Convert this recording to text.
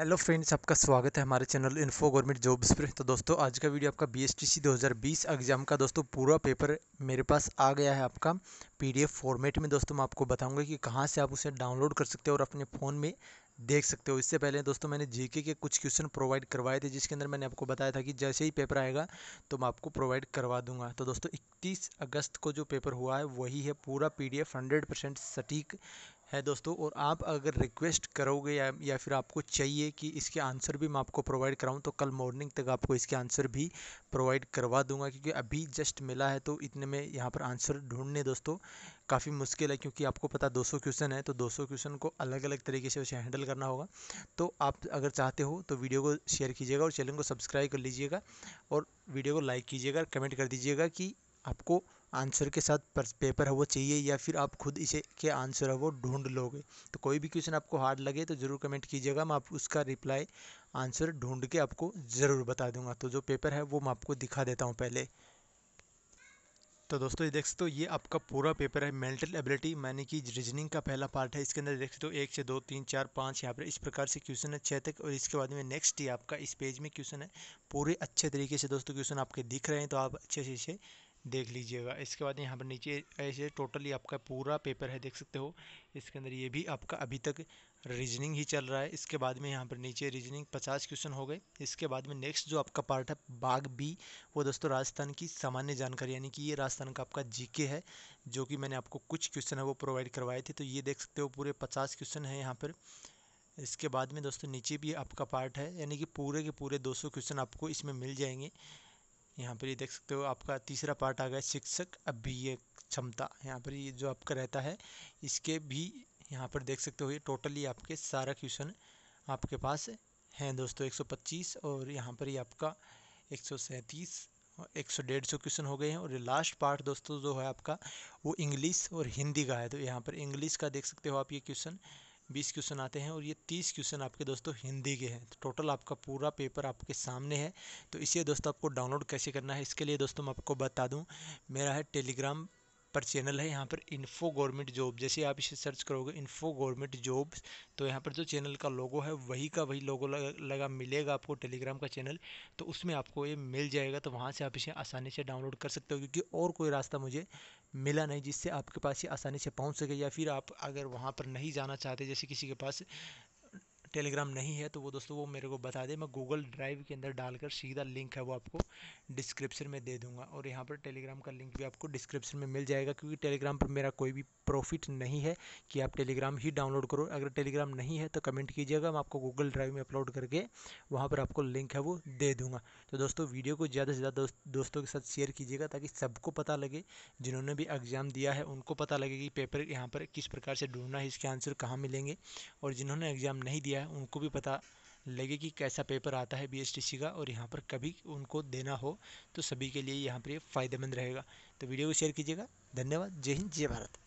hello friends आपका स्वागत है हमारे चैनल इन्फो गवर्नमेंट जॉब्स पर तो दोस्तों आज का वीडियो आपका बीएसटीसी 2020 एग्जाम का दोस्तों पूरा पेपर मेरे पास आ गया है आपका पीडीएफ फॉर्मेट में दोस्तों मैं आपको बताऊंगा कि कहां से आप उसे डाउनलोड कर सकते हो और अपने फ़ोन में देख सकते हो इससे पहले दोस्तों मैंने जीके के कुछ क्वेश्चन प्रोवाइड करवाए थे जिसके अंदर मैंने आपको बताया था कि जैसे ही पेपर आएगा तो मैं आपको प्रोवाइड करवा दूंगा तो दोस्तों 31 अगस्त को जो पेपर हुआ है वही है पूरा पीडीएफ 100 परसेंट सटीक है दोस्तों और आप अगर रिक्वेस्ट करोगे या या फिर आपको चाहिए कि इसके आंसर भी मैं आपको प्रोवाइड कराऊं तो कल मॉर्निंग तक आपको इसके आंसर भी प्रोवाइड करवा दूंगा क्योंकि अभी जस्ट मिला है तो इतने में यहाँ पर आंसर ढूंढने दोस्तों काफ़ी मुश्किल है क्योंकि आपको पता 200 क्वेश्चन है तो 200 क्वेश्चन को अलग अलग तरीके से उसे हैंडल करना होगा तो आप अगर चाहते हो तो वीडियो को शेयर कीजिएगा और चैनल को सब्सक्राइब कर लीजिएगा और वीडियो को लाइक कीजिएगा कमेंट कर दीजिएगा कि आपको आंसर के साथ पेपर है वो चाहिए या फिर आप खुद इसे के आंसर है वो ढूंढ लोगे तो कोई भी क्वेश्चन आपको हार्ड लगे तो ज़रूर कमेंट कीजिएगा मैं आप उसका रिप्लाई आंसर ढूंढ के आपको ज़रूर बता दूंगा तो जो पेपर है वो मैं आपको दिखा देता हूँ पहले तो दोस्तों ये देख सकते हो ये आपका पूरा पेपर है मेंटल एबिलिटी मैंने कि रीजनिंग का पहला पार्ट है इसके अंदर देख सकते हो एक से दो तीन चार पाँच यहाँ पर इस प्रकार से क्वेश्चन है छः तक और इसके बाद में नेक्स्ट ये आपका इस पेज में क्वेश्चन है पूरे अच्छे तरीके से दोस्तों क्वेश्चन आपके दिख रहे हैं तो आप अच्छे से इसे देख लीजिएगा इसके बाद यहाँ पर नीचे ऐसे टोटली आपका पूरा पेपर है देख सकते हो इसके अंदर ये भी आपका अभी तक रीजनिंग ही चल रहा है इसके बाद में यहाँ पर नीचे रीजनिंग पचास क्वेश्चन हो गए इसके बाद में नेक्स्ट जो आपका पार्ट है बाग बी वो दोस्तों राजस्थान की सामान्य जानकारी यानी कि ये राजस्थान का आपका जीके है जो कि मैंने आपको कुछ क्वेश्चन है वो प्रोवाइड करवाए थे तो ये देख सकते हो पूरे पचास क्वेश्चन है यहाँ पर इसके बाद में दोस्तों नीचे भी आपका पार्ट है यानी कि पूरे के पूरे दो क्वेश्चन आपको इसमें मिल जाएंगे यहाँ पर ये देख सकते हो आपका तीसरा पार्ट आ गया शिक्षक अभिय क्षमता यहाँ पर ये जो आपका रहता है इसके भी यहाँ पर देख सकते हो ये टोटली आपके सारा क्वेश्चन आपके पास हैं दोस्तों 125 और यहाँ पर ये आपका एक सौ सैंतीस एक सौ डेढ़ सौ क्वेश्चन हो गए हैं और लास्ट पार्ट दोस्तों जो है आपका वो इंग्लिश और हिंदी का है तो यहाँ पर इंग्लिश का देख सकते हो आप ये क्वेश्चन बीस क्वेश्चन आते हैं और ये तीस क्वेश्चन आपके दोस्तों हिंदी के हैं तो टोटल आपका पूरा पेपर आपके सामने है तो इसे दोस्तों आपको डाउनलोड कैसे करना है इसके लिए दोस्तों मैं आपको बता दूँ मेरा है टेलीग्राम पर चैनल है यहाँ पर इन्फो गवर्नमेंट जॉब जैसे आप इसे सर्च करोगे इन्फो गवर्नमेंट जॉब तो यहाँ पर जो चैनल का लोगो है वही का वही लोगो लगा मिलेगा आपको टेलीग्राम का चैनल तो उसमें आपको ये मिल जाएगा तो वहाँ से आप इसे आसानी से डाउनलोड कर सकते हो क्योंकि और कोई रास्ता मुझे मिला नहीं जिससे आपके पास ये आसानी से पहुँच सके या फिर आप अगर वहाँ पर नहीं जाना चाहते जैसे किसी के पास टेलीग्राम नहीं है तो वो दोस्तों वो मेरे को बता दे मैं गूगल ड्राइव के अंदर डालकर सीधा लिंक है वो आपको डिस्क्रिप्शन में दे दूंगा और यहाँ पर टेलीग्राम का लिंक भी आपको डिस्क्रिप्शन में मिल जाएगा क्योंकि टेलीग्राम पर मेरा कोई भी प्रॉफिट नहीं है कि आप टेलीग्राम ही डाउनलोड करो अगर टेलीग्राम नहीं है तो कमेंट कीजिएगा मैं आपको गूगल ड्राइव में अपलोड करके वहाँ पर आपको लिंक है वो दे दूँगा तो दोस्तों वीडियो को ज़्यादा से ज़्यादा दोस्तों के साथ शेयर कीजिएगा ताकि सबको पता लगे जिन्होंने भी एग्ज़ाम दिया है उनको पता लगे कि पेपर यहाँ पर किस प्रकार से ढूंढना है इसके आंसर कहाँ मिलेंगे और जिन्होंने एग्ज़ाम नहीं दिया है उनको भी पता लगे कि कैसा पेपर आता है बी का और यहाँ पर कभी उनको देना हो तो सभी के लिए यहाँ पर ये फ़ायदेमंद रहेगा तो वीडियो को शेयर कीजिएगा धन्यवाद जय हिंद जय भारत